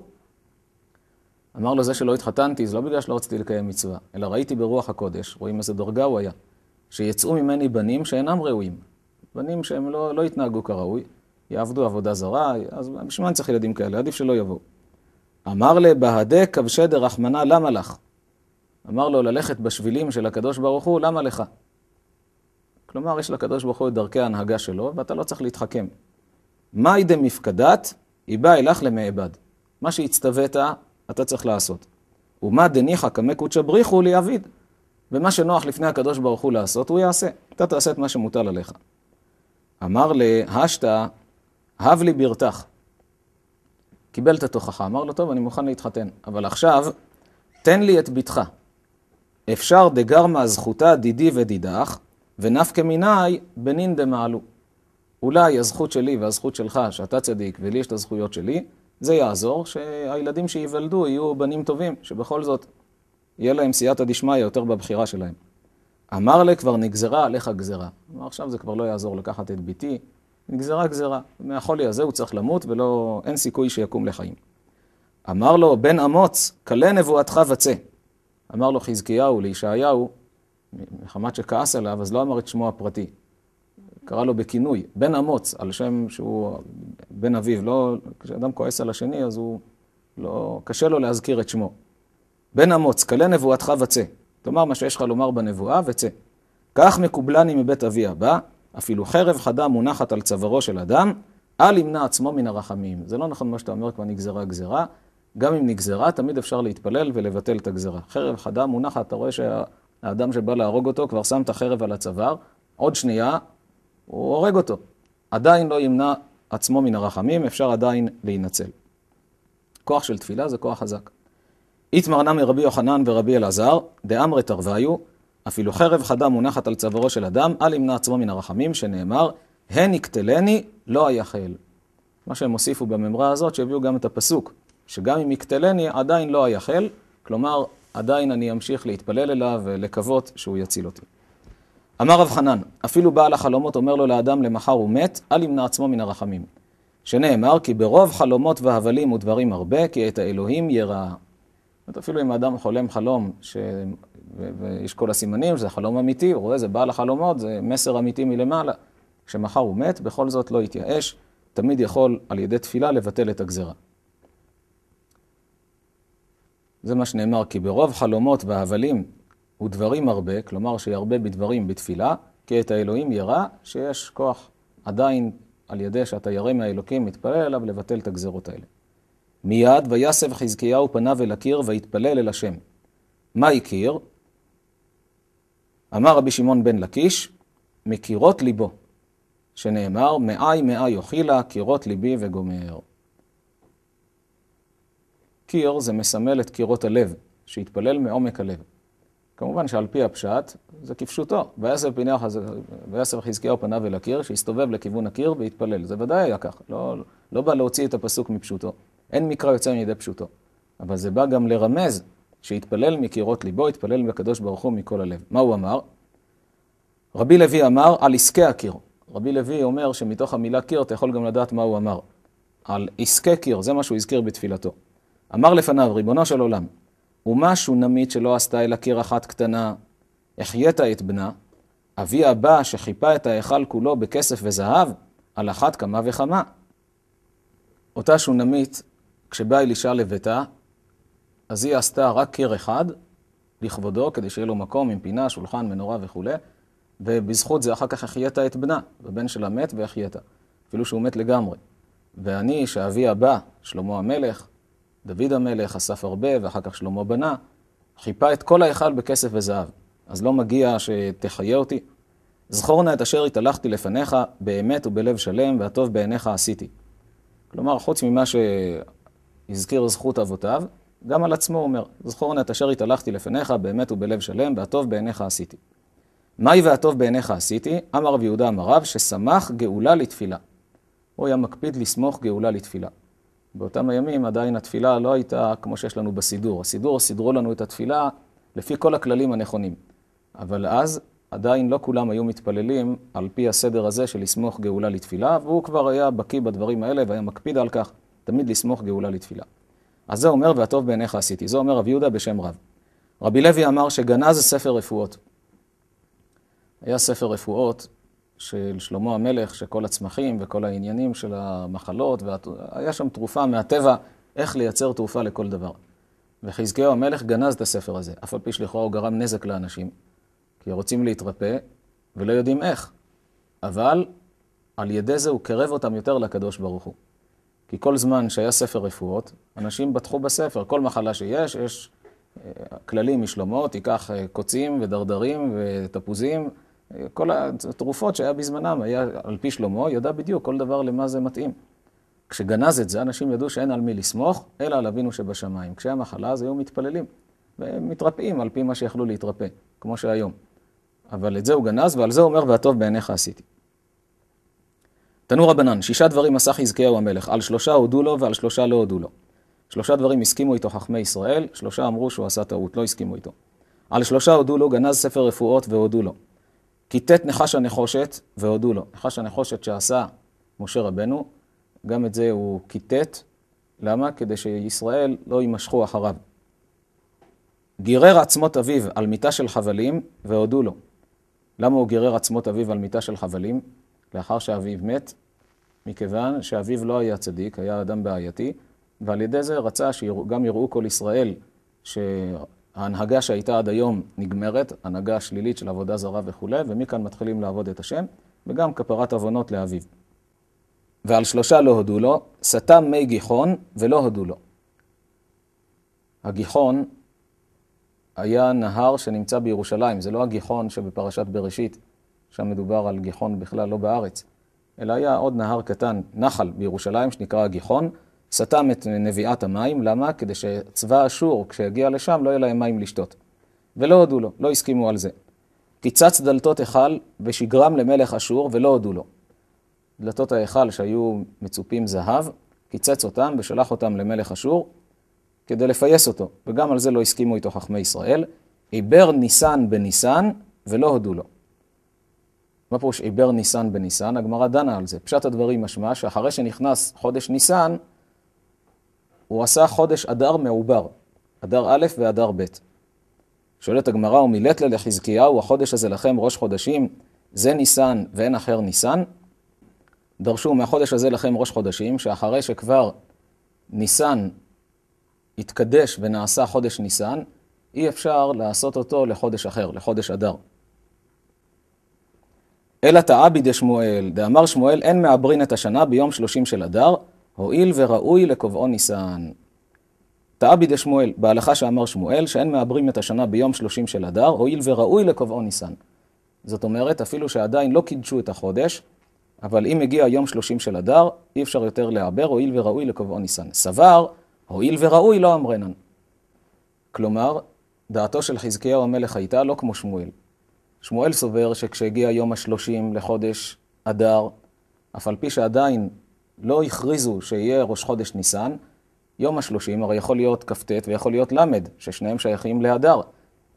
אמר לו זה שלא התחתנתי, זה לא בגלל שלא רציתי לקיים מצווה, אלא ראיתי ברוח הקודש, רואים איזה דרגה הוא היה, שיצאו ממני בנים שאינם ראויים. בנים שהם לא, לא התנהגו כראוי, יעבדו עבודה זרה, אז בשביל מה אני צריך ילדים כאלה? עדיף שלא יבואו. אמר לבהדה כבשי דרחמנא למה לך? אמר לו ללכת בשבילים של הקדוש ברוך הוא, למה לך? כלומר, יש לקדוש ברוך הוא את דרכי ההנהגה שלו, ואתה לא צריך להתחכם. מאי דמפקדת, היבה אילך למעבד. מה שהצטווית, אתה צריך לעשות. ומה דניחא קמא קודשא בריחו ליעביד. ומה שנוח לפני הקדוש ברוך הוא לעשות, הוא יעשה. אתה תעשה את מה שמוטל עליך. אמר להשתא, הב לי ברתך. קיבל את התוכחה, אמר לו, טוב, אני מוכן להתחתן, אבל עכשיו, תן לי את בתך. אפשר דגרמא זכותה דידי ודידך, ונפקא מיני בנין דמעלו. אולי הזכות שלי והזכות שלך, שאתה צדיק ולי יש את הזכויות שלי, זה יעזור שהילדים שייוולדו יהיו בנים טובים, שבכל זאת יהיה להם סייעתא דשמיא יותר בבחירה שלהם. אמר לה, כבר נגזרה עליך גזרה. עכשיו זה כבר לא יעזור לקחת את ביתי, נגזרה גזרה. מהחולי הזה הוא צריך למות ולא, אין סיכוי שיקום לחיים. אמר לו, בן אמוץ, כלה נבואתך וצא. אמר לו חזקיהו לישעיהו, מחמת שכעס עליו, אז לא אמר את שמו הפרטי. קרא לו בכינוי, בן אמוץ, על שם שהוא בן אביו. לא, כשאדם כועס על השני, אז הוא לא, קשה לו להזכיר את שמו. בן אמוץ, כלה נבואתך וצא. תאמר מה שיש לך לומר בנבואה וצא. כך מקובלני מבית אבי הבא, אפילו חרב חדה מונחת על צווארו של אדם, אל ימנע עצמו מן הרחמים. זה לא נכון מה שאתה אומר כבר נגזרה גזרה. גם אם נגזרה, תמיד אפשר להתפלל ולבטל את הגזרה. חרב חדה מונחת, אתה רואה שה... האדם שבא להרוג אותו כבר שם את החרב על הצוואר, עוד שנייה הוא הורג אותו. עדיין לא ימנע עצמו מן הרחמים, אפשר עדיין להינצל. כוח של תפילה זה כוח חזק. איתמר נמי רבי יוחנן ורבי אלעזר, דאמרת ארוויו, אפילו חרב חדה מונחת על צווארו של אדם, אל ימנע עצמו מן הרחמים, שנאמר, הן יקטלני, לא אייחל. מה שהם הוסיפו בממרה הזאת, שהביאו גם את הפסוק, שגם אם יקטלני, עדיין לא אייחל, כלומר, עדיין אני אמשיך להתפלל אליו ולקוות שהוא יציל אותי. אמר רב חנן, אפילו בעל החלומות אומר לו לאדם למחר הוא מת, אל ימנע עצמו מן הרחמים. שנאמר, כי ברוב חלומות והבלים ודברים הרבה, כי את האלוהים יראה. זאת אפילו אם האדם חולם חלום, ש... ו... ויש כל הסימנים, שזה חלום אמיתי, הוא רואה, זה בעל החלומות, זה מסר אמיתי מלמעלה. כשמחר הוא מת, בכל זאת לא יתייאש, תמיד יכול על ידי תפילה לבטל את הגזרה. זה מה שנאמר, כי ברוב חלומות והבלים ודברים הרבה, כלומר שירבה בדברים בתפילה, כי את האלוהים ירא שיש כוח עדיין על ידי שאתה ירא מהאלוקים, מתפלל אליו לבטל את הגזרות האלה. מיד ויסב חזקיהו פניו אל הקיר ויתפלל אל השם. מה קיר? אמר רבי שמעון בן לקיש, מקירות ליבו, שנאמר, מאי מאי אוכילה, קירות ליבי וגומר. קיר זה מסמל את קירות הלב, שהתפלל מעומק הלב. כמובן שעל פי הפשט, זה כפשוטו. ויסב חזקיהו פניו אל הקיר, שהסתובב לכיוון הקיר והתפלל. זה ודאי היה כך. לא, לא בא להוציא את הפסוק מפשוטו. אין מקרא יוצא מידי פשוטו. אבל זה בא גם לרמז שהתפלל מקירות ליבו, התפלל בקדוש ברוך הוא מכל הלב. מה הוא אמר? רבי לוי אמר על עסקי הקיר. רבי לוי אומר שמתוך המילה קיר אתה יכול גם לדעת מה הוא אמר. על עסקי קיר, זה מה שהוא הזכיר בתפילתו. אמר לפניו, ריבונו של עולם, ומה שונמית שלא עשתה אלא קיר אחת קטנה, החיית את בנה, אבי הבא שחיפה את ההיכל כולו בכסף וזהב, על אחת כמה וכמה. אותה שונמית, כשבאה אלישע לביתה, אז היא עשתה רק קיר אחד לכבודו, כדי שיהיה לו מקום עם פינה, שולחן, מנורה וכולי, ובזכות זה אחר כך החיית את בנה, הבן שלה מת והחיית, אפילו שהוא מת לגמרי. ואני, שאבי הבא, שלמה המלך, דוד המלך אסף הרבה, ואחר כך שלמה בנה, חיפה את כל ההיכל בכסף וזהב. אז לא מגיע שתחיה אותי? זכור נא את אשר התהלכתי לפניך באמת ובלב שלם, והטוב בעיניך עשיתי. כלומר, חוץ ממה שהזכיר זכות אבותיו, גם על עצמו הוא אומר, זכור נא את אשר התהלכתי לפניך באמת ובלב שלם, והטוב בעיניך עשיתי. מהי והטוב בעיניך עשיתי? אמר רב יהודה אמר רב, ששמח גאולה לתפילה. הוא היה מקפיד לסמוך גאולה לתפילה. באותם הימים עדיין התפילה לא הייתה כמו שיש לנו בסידור. הסידור סידרו לנו את התפילה לפי כל הכללים הנכונים. אבל אז עדיין לא כולם היו מתפללים על פי הסדר הזה של לסמוך גאולה לתפילה, והוא כבר היה בקיא בדברים האלה והיה מקפיד על כך תמיד לסמוך גאולה לתפילה. אז זה אומר, והטוב בעיניך עשיתי. זה אומר רב יהודה בשם רב. רבי לוי אמר שגנז ספר רפואות. היה ספר רפואות של שלמה המלך, שכל הצמחים וכל העניינים של המחלות, והיה שם תרופה מהטבע, איך לייצר תרופה לכל דבר. וחזקיהו המלך גנז את הספר הזה, אף על פי שלכאורה הוא גרם נזק לאנשים, כי רוצים להתרפא ולא יודעים איך. אבל על ידי זה הוא קרב אותם יותר לקדוש ברוך הוא. כי כל זמן שהיה ספר רפואות, אנשים בטחו בספר, כל מחלה שיש, יש אה, כללים משלמה, תיקח אה, קוצים ודרדרים ותפוזים כל התרופות שהיה בזמנם, היה על פי שלמה, ידע בדיוק כל דבר למה זה מתאים. כשגנז את זה, אנשים ידעו שאין על מי לסמוך, אלא על אבינו שבשמיים. כשהיה מחלה, אז היו מתפללים, והם מתרפאים על פי מה שיכלו להתרפא, כמו שהיום. אבל את זה הוא גנז, ועל זה הוא אומר, והטוב בעיניך עשיתי. תנו רבנן, שישה דברים עשה חזקיהו המלך, על שלושה הודו לו ועל שלושה לא הודו לו. שלושה דברים הסכימו איתו חכמי ישראל, שלושה אמרו שהוא עשה טעות, לא הסכימו איתו. על שלושה הודו לו, גנז ספר רפואות והודו לו. כיתת נחש הנחושת והודו לו. נחש הנחושת שעשה משה רבנו, גם את זה הוא כיתת. למה? כדי שישראל לא יימשכו אחריו. גירר עצמות אביו על מיטה של חבלים והודו לו. למה הוא גירר עצמות אביו על מיטה של חבלים? לאחר שאביו מת, מכיוון שאביו לא היה צדיק, היה אדם בעייתי, ועל ידי זה רצה שגם יראו כל ישראל ש... ההנהגה שהייתה עד היום נגמרת, הנהגה שלילית של עבודה זרה וכולי, ומכאן מתחילים לעבוד את השם, וגם כפרת עוונות לאביו. ועל שלושה לא הודו לו, סתם מי גיחון ולא הודו לו. הגיחון היה נהר שנמצא בירושלים, זה לא הגיחון שבפרשת בראשית, שם מדובר על גיחון בכלל לא בארץ, אלא היה עוד נהר קטן, נחל בירושלים, שנקרא הגיחון, סתם את נביאת המים, למה? כדי שצבא אשור, כשיגיע לשם, לא יהיה להם מים לשתות. ולא הודו לו, לא הסכימו על זה. קיצץ דלתות היכל ושגרם למלך אשור, ולא הודו לו. דלתות ההיכל שהיו מצופים זהב, קיצץ אותם ושלח אותם למלך אשור כדי לפייס אותו, וגם על זה לא הסכימו איתו חכמי ישראל. עיבר ניסן בניסן, ולא הודו לו. מה פירוש עיבר ניסן בניסן? הגמרא דנה על זה. פשט הדברים משמע שאחרי שנכנס חודש ניסן, הוא עשה חודש אדר מעובר, אדר א' ואדר ב'. שואלת הגמרא, ומילאת לחזקיהו, החודש הזה לכם ראש חודשים, זה ניסן ואין אחר ניסן? דרשו מהחודש הזה לכם ראש חודשים, שאחרי שכבר ניסן התקדש ונעשה חודש ניסן, אי אפשר לעשות אותו לחודש אחר, לחודש אדר. אלא טעה בידי שמואל, דאמר שמואל, אין מעברין את השנה ביום שלושים של אדר, הואיל וראוי לקובעו ניסן. טעה בידי שמואל, בהלכה שאמר שמואל, שאין מעברים את השנה ביום שלושים של אדר, הואיל וראוי לקובעו ניסן. זאת אומרת, אפילו שעדיין לא קידשו את החודש, אבל אם הגיע יום שלושים של אדר, אי אפשר יותר לעבר, הואיל וראוי לקובעו ניסן. סבר, הואיל וראוי לא אמרנן. כלומר, דעתו של חזקיהו המלך הייתה לא כמו שמואל. שמואל סובר שכשהגיע יום השלושים לחודש אדר, אף על פי שעדיין לא הכריזו שיהיה ראש חודש ניסן, יום השלושים, הרי יכול להיות כ"ט ויכול להיות ל', ששניהם שייכים להדר.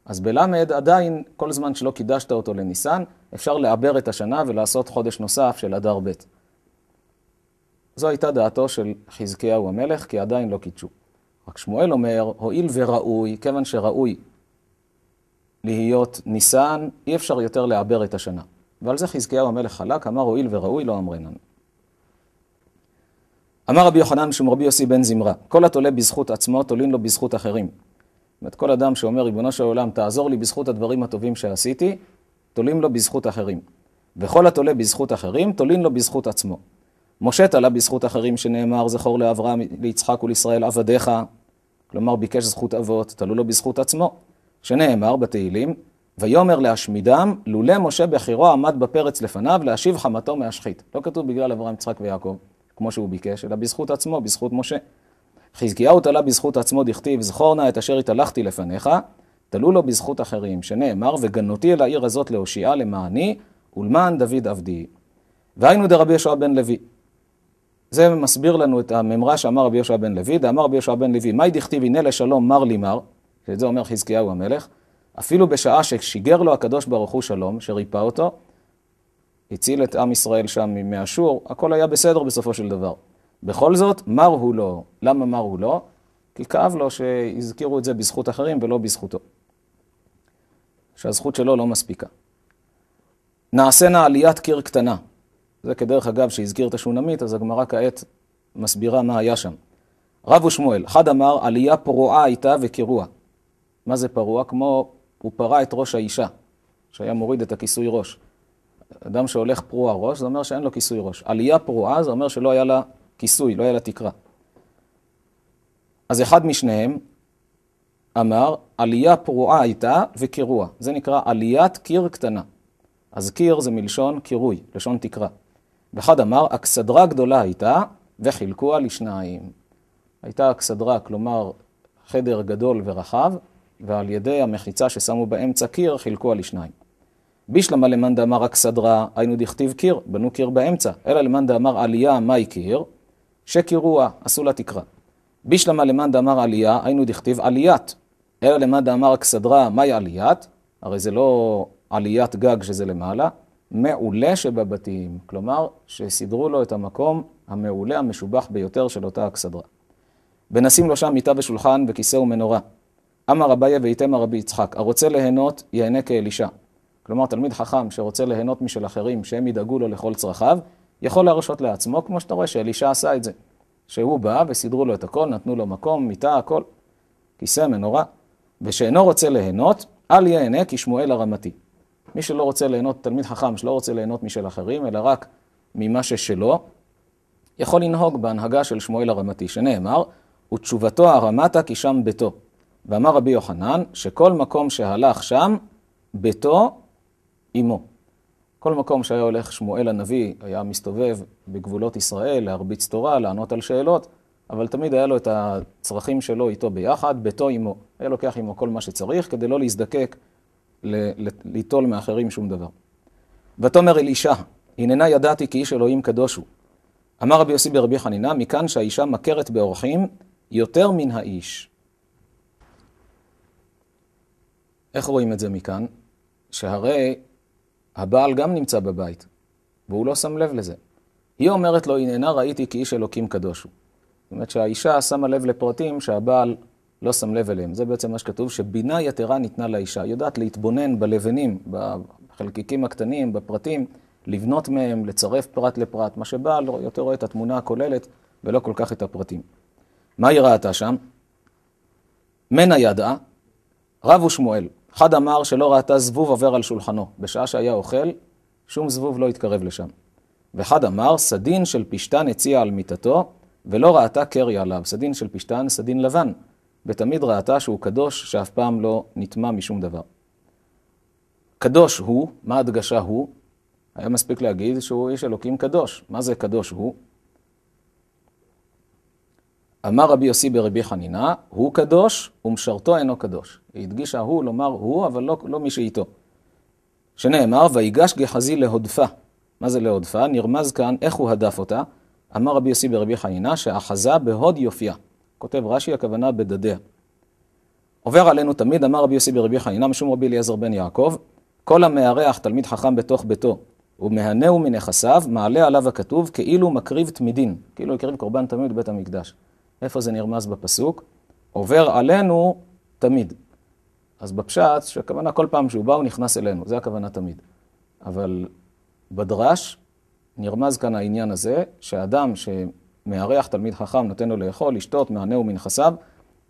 אז בל' עדיין, כל זמן שלא קידשת אותו לניסן, אפשר לעבר את השנה ולעשות חודש נוסף של אדר ב'. זו הייתה דעתו של חזקיהו המלך, כי עדיין לא קידשו. רק שמואל אומר, הואיל וראוי, כיוון שראוי להיות ניסן, אי אפשר יותר לעבר את השנה. ועל זה חזקיהו המלך חלק, אמר הואיל וראוי לא אמרנן. אמר רבי יוחנן משום רבי יוסי בן זמרה, כל התולה בזכות עצמו, תולין לו בזכות אחרים. זאת אומרת, כל אדם שאומר, ריבונו של עולם, תעזור לי בזכות הדברים הטובים שעשיתי, תולים לו בזכות אחרים. וכל התולה בזכות אחרים, תולין לו בזכות עצמו. משה תלה בזכות אחרים שנאמר, זכור לאברהם, ליצחק ולישראל עבדיך, כלומר ביקש זכות אבות, תלו לו בזכות עצמו, שנאמר בתהילים, ויאמר להשמידם, לולא משה בחירו עמד בפרץ לפניו, להשיב חמתו מהשחית. לא כתוב בגלל אברהם, יצחק ויעקב, כמו שהוא ביקש, אלא בזכות עצמו, בזכות משה. חזקיהו תלה בזכות עצמו דכתיב, זכור נא את אשר התהלכתי לפניך, תלו לו בזכות אחרים, שנאמר, וגנותי אל העיר הזאת להושיעה למעני, ולמען דוד עבדי. והיינו דרבי יהושע בן לוי. זה מסביר לנו את הממרה שאמר רבי יהושע בן לוי, דאמר רבי יהושע בן לוי, מהי דכתיב הנה לשלום מר לי מר, שאת זה אומר חזקיהו המלך, אפילו בשעה ששיגר לו הקדוש ברוך הוא שלום, שריפא אותו, הציל את עם ישראל שם מאשור, הכל היה בסדר בסופו של דבר. בכל זאת, מר הוא לא. למה מר הוא לא? כי כאב לו שהזכירו את זה בזכות אחרים ולא בזכותו. שהזכות שלו לא מספיקה. נעשינה עליית קיר קטנה. זה כדרך אגב שהזכיר את השונמית, אז הגמרא כעת מסבירה מה היה שם. רב ושמואל, אחד אמר, עלייה פרועה הייתה וקירוע. מה זה פרוע? כמו הוא פרע את ראש האישה, שהיה מוריד את הכיסוי ראש. אדם שהולך פרוע ראש, זה אומר שאין לו כיסוי ראש. עלייה פרועה, זה אומר שלא היה לה כיסוי, לא היה לה תקרה. אז אחד משניהם אמר, עלייה פרועה הייתה וקירוע. זה נקרא עליית קיר קטנה. אז קיר זה מלשון קירוי, לשון תקרה. ואחד אמר, אכסדרה גדולה הייתה וחילקוה לשניים. הייתה אכסדרה, כלומר חדר גדול ורחב, ועל ידי המחיצה ששמו באמצע קיר חילקוה לשניים. בישלמה למאן דאמר רק סדרה, היינו דכתיב קיר, בנו קיר באמצע. אלא למאן דאמר עלייה, מהי קיר? שקירוה, עשו לה תקרה. בישלמה למאן דאמר עלייה, היינו דכתיב עליית. אלא למאן דאמר רק סדרה, מהי עליית? הרי זה לא עליית גג שזה למעלה, מעולה שבבתים. כלומר, שסידרו לו את המקום המעולה, המשובח ביותר של אותה אכסדרה. ונשים לו שם מיטה ושולחן וכיסא ומנורה. אמר אביה ואיתמה רבי יצחק, הרוצה ליהנות, ייהנה כאלישע. כלומר, תלמיד חכם שרוצה ליהנות משל אחרים, שהם ידאגו לו לכל צרכיו, יכול להרשות לעצמו, כמו שאתה רואה שאלישע עשה את זה. שהוא בא וסידרו לו את הכל, נתנו לו מקום, מיטה, הכל, כיסא, מנורה. ושאינו רוצה ליהנות, אל יהנה כי שמואל הרמתי. מי שלא רוצה ליהנות, תלמיד חכם שלא רוצה ליהנות משל אחרים, אלא רק ממה ששלו, יכול לנהוג בהנהגה של שמואל הרמתי, שנאמר, ותשובתו הרמתה כי שם ביתו. ואמר רבי יוחנן, שכל מקום שהלך שם, ביתו אימו. כל מקום שהיה הולך שמואל הנביא, היה מסתובב בגבולות ישראל, להרביץ תורה, לענות על שאלות, אבל תמיד היה לו את הצרכים שלו איתו ביחד, ביתו עמו. היה לוקח עמו כל מה שצריך כדי לא להזדקק ליטול מאחרים שום דבר. ותאמר אל אישה, הננה ידעתי כי איש אלוהים קדוש הוא. אמר רבי יוסי ברבי חנינה, מכאן שהאישה מכרת באורחים יותר מן האיש. איך רואים את זה מכאן? שהרי הבעל גם נמצא בבית, והוא לא שם לב לזה. היא אומרת לו, הננה ראיתי כי איש אלוקים קדוש הוא. זאת אומרת שהאישה שמה לב לפרטים שהבעל לא שם לב אליהם. זה בעצם מה שכתוב, שבינה יתרה ניתנה לאישה. היא יודעת להתבונן בלבנים, בחלקיקים הקטנים, בפרטים, לבנות מהם, לצרף פרט לפרט, מה שבעל יותר רואה את התמונה הכוללת ולא כל כך את הפרטים. מה היא ראתה שם? מנה ידעה, רב ושמואל. אחד אמר שלא ראתה זבוב עובר על שולחנו, בשעה שהיה אוכל, שום זבוב לא התקרב לשם. ואחד אמר, סדין של פשתן הציע על מיטתו, ולא ראתה קרי עליו. סדין של פשתן, סדין לבן, ותמיד ראתה שהוא קדוש, שאף פעם לא נטמע משום דבר. קדוש הוא, מה הדגשה הוא? היה מספיק להגיד שהוא איש אלוקים קדוש. מה זה קדוש הוא? אמר רבי יוסי ברבי חנינה, הוא קדוש ומשרתו אינו קדוש. היא הדגישה הוא לומר הוא, אבל לא, לא מי שאיתו. שנאמר, ויגש גחזי להודפה. מה זה להודפה? נרמז כאן איך הוא הדף אותה. אמר רבי יוסי ברבי חנינה, שאחזה בהוד יופייה. כותב רש"י, הכוונה בדדיה. עובר עלינו תמיד, אמר רבי יוסי ברבי חנינה, משום רבי אליעזר בן יעקב, כל המארח תלמיד חכם בתוך ביתו, ומהנהו מנכסיו, מעלה עליו הכתוב, כאילו מקריב תמידין, כאילו הקריב קורבן תמיד בית המקדש. איפה זה נרמז בפסוק? עובר עלינו תמיד. אז בפשט, שהכוונה כל פעם שהוא בא הוא נכנס אלינו, זה הכוונה תמיד. אבל בדרש נרמז כאן העניין הזה, שאדם שמארח תלמיד חכם, נותן לו לאכול, לשתות, מענה ומנכסיו,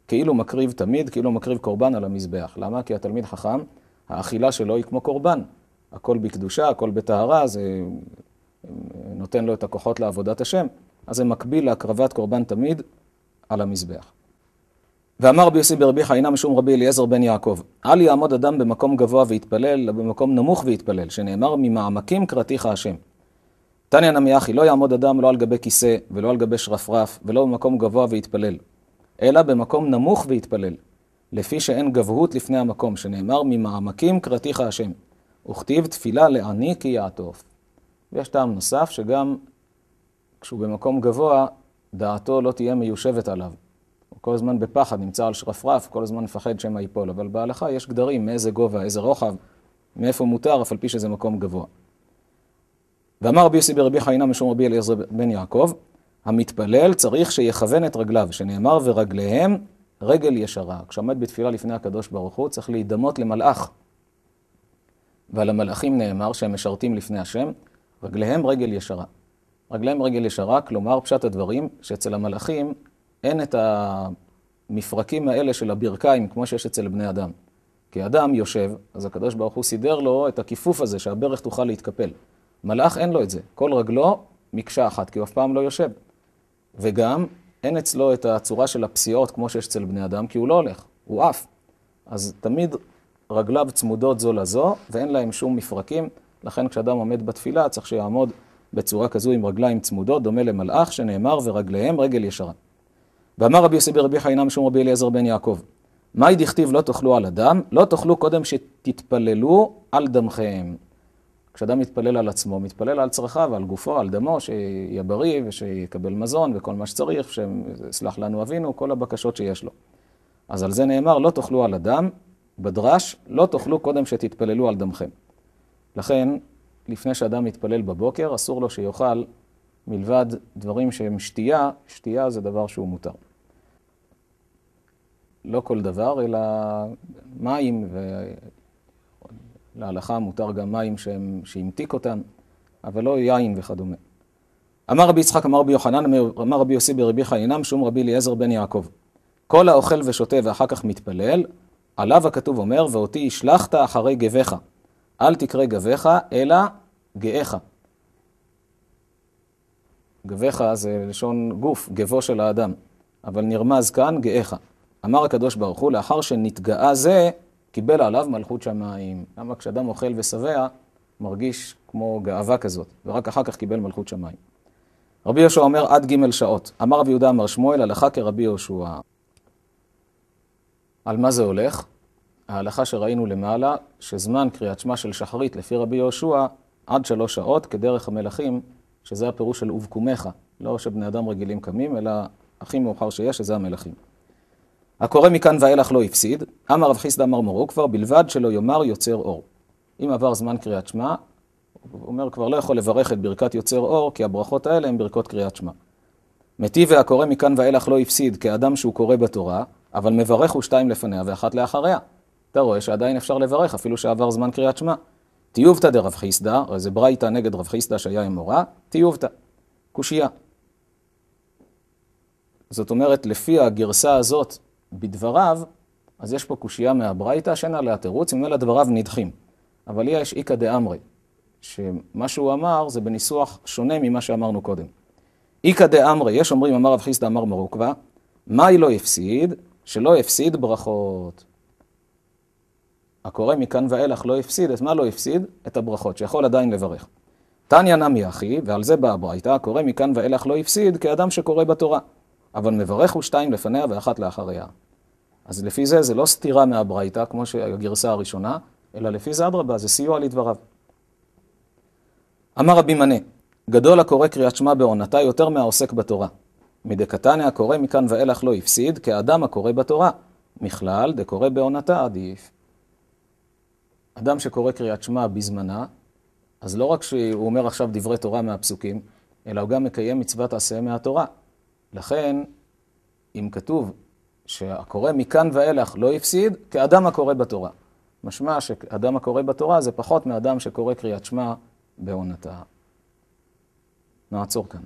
כאילו מקריב תמיד, כאילו מקריב קורבן על המזבח. למה? כי התלמיד חכם, האכילה שלו היא כמו קורבן. הכל בקדושה, הכל בטהרה, זה אה, נותן לו את הכוחות לעבודת השם. אז זה מקביל להקרבת קורבן תמיד על המזבח. ואמר רבי יוסי ברבי חיינה משום רבי אליעזר בן יעקב, אל יעמוד אדם במקום גבוה ויתפלל, אלא במקום נמוך ויתפלל, שנאמר ממעמקים קראתיך השם. תניא נמי אחי, לא יעמוד אדם לא על גבי כיסא, ולא על גבי שרפרף, ולא במקום גבוה ויתפלל, אלא במקום נמוך ויתפלל, לפי שאין גבהות לפני המקום, שנאמר ממעמקים קראתיך השם. וכתיב תפילה לעני כי יעטוף. ויש טעם נוסף שגם כשהוא במקום גבוה, דעתו לא תהיה מיושבת עליו. הוא כל הזמן בפחד, נמצא על שרפרף, כל הזמן מפחד שמא ייפול. אבל בהלכה יש גדרים, מאיזה גובה, איזה רוחב, מאיפה מותר, אף על פי שזה מקום גבוה. ואמר רבי יוסי ברבי חיינה משום רבי אליעזר בן יעקב, המתפלל צריך שיכוון את רגליו, שנאמר ורגליהם רגל ישרה. כשעומד בתפילה לפני הקדוש ברוך הוא, צריך להידמות למלאך. ועל המלאכים נאמר שהם משרתים לפני השם, רגליהם רגל ישרה. רגליים רגל ישרה, כלומר פשט הדברים, שאצל המלאכים אין את המפרקים האלה של הברכיים כמו שיש אצל בני אדם. כי אדם יושב, אז הקדוש ברוך הוא סידר לו את הכיפוף הזה, שהברך תוכל להתקפל. מלאך אין לו את זה, כל רגלו מקשה אחת, כי הוא אף פעם לא יושב. וגם אין אצלו את הצורה של הפסיעות כמו שיש אצל בני אדם, כי הוא לא הולך, הוא עף. אז תמיד רגליו צמודות זו לזו, ואין להם שום מפרקים, לכן כשאדם עומד בתפילה צריך שיעמוד בצורה כזו עם רגליים צמודות, דומה למלאך שנאמר ורגליהם רגל ישרה. ואמר רבי יוסי ברבי חיינה משום רבי אליעזר בן יעקב, מאי דכתיב לא תאכלו על הדם, לא תאכלו קודם שתתפללו על דמכם. כשאדם מתפלל על עצמו, מתפלל על צרכיו, על גופו, על דמו, שיהיה בריא ושיקבל מזון וכל מה שצריך, שסלח לנו אבינו, כל הבקשות שיש לו. אז על זה נאמר, לא תאכלו על הדם, בדרש, לא תאכלו קודם שתתפללו על דמכם. לכן, לפני שאדם מתפלל בבוקר, אסור לו שיאכל מלבד דברים שהם שתייה, שתייה זה דבר שהוא מותר. לא כל דבר, אלא מים, ולהלכה מותר גם מים שהם, שהמתיק אותם, אבל לא יין וכדומה. אמר רבי יצחק, אמר רבי יוחנן, אמר רבי יוסי ברבי חיינם, שום רבי אליעזר בן יעקב. כל האוכל ושותה ואחר כך מתפלל, עליו הכתוב אומר, ואותי השלכת אחרי גביך. אל תקרא גביך, אלא גאיך. גביך זה לשון גוף, גבו של האדם, אבל נרמז כאן גאיך. אמר הקדוש ברוך הוא, לאחר שנתגאה זה, קיבל עליו מלכות שמיים. למה כשאדם אוכל ושבע, מרגיש כמו גאווה כזאת, ורק אחר כך קיבל מלכות שמיים. רבי יהושע אומר עד ג' שעות. אמר רבי יהודה אמר שמואל, הלכה כרבי יהושע. על מה זה הולך? ההלכה שראינו למעלה, שזמן קריאת שמע של שחרית לפי רבי יהושע עד שלוש שעות כדרך המלכים, שזה הפירוש של ובקומך, לא שבני אדם רגילים קמים, אלא הכי מאוחר שיש, שזה המלכים. הקורא מכאן ואילך לא הפסיד, אמר רב חיסדא אמר מורו כבר, בלבד שלא יאמר יוצר אור. אם עבר זמן קריאת שמע, הוא אומר כבר לא יכול לברך את ברכת יוצר אור, כי הברכות האלה הן ברכות קריאת שמע. מטיב והקורא מכאן ואילך לא הפסיד כאדם שהוא קורא בתורה, אבל מברך הוא שתיים לפניה ואחת לאחריה. אתה רואה שעדיין אפשר לברך, אפילו שעבר זמן קריאת שמע. טיובתא דרב חיסדא, הרי זה ברייתא נגד רב חיסדא שהיה עם מורה, טיובתא, קושייה. זאת אומרת, לפי הגרסה הזאת בדבריו, אז יש פה קושייה מהברייתא שאין עליה תירוץ, ממילא דבריו נדחים. אבל יש איקא דאמרי, שמה שהוא אמר זה בניסוח שונה ממה שאמרנו קודם. איקא דאמרי, יש אומרים, אמר רב חיסדא אמר מרוקווה, מאי לא הפסיד? שלא הפסיד ברכות. הקורא מכאן ואילך לא הפסיד, את מה לא הפסיד? את הברכות, שיכול עדיין לברך. תניא נמי אחי, ועל זה באה הברייתא, הקורא מכאן ואילך לא הפסיד, כאדם שקורא בתורה. אבל מברך הוא שתיים לפניה ואחת לאחריה. אז לפי זה, זה לא סתירה מהברייתא, כמו שהגרסה הראשונה, אלא לפי זה אדרבה, זה סיוע לדבריו. אמר רבי מנה, גדול הקורא קריאת שמע בעונתה יותר מהעוסק בתורה. מדקתנא הקורא מכאן ואילך לא הפסיד, כאדם הקורא בתורה. מכלל, דקורא בעונתה עדיף. אדם שקורא קריאת שמע בזמנה, אז לא רק שהוא אומר עכשיו דברי תורה מהפסוקים, אלא הוא גם מקיים מצוות עשה מהתורה. לכן, אם כתוב שהקורא מכאן ואילך לא הפסיד, כאדם הקורא בתורה. משמע שאדם הקורא בתורה זה פחות מאדם שקורא קריאת שמע בעונתה. נעצור כאן.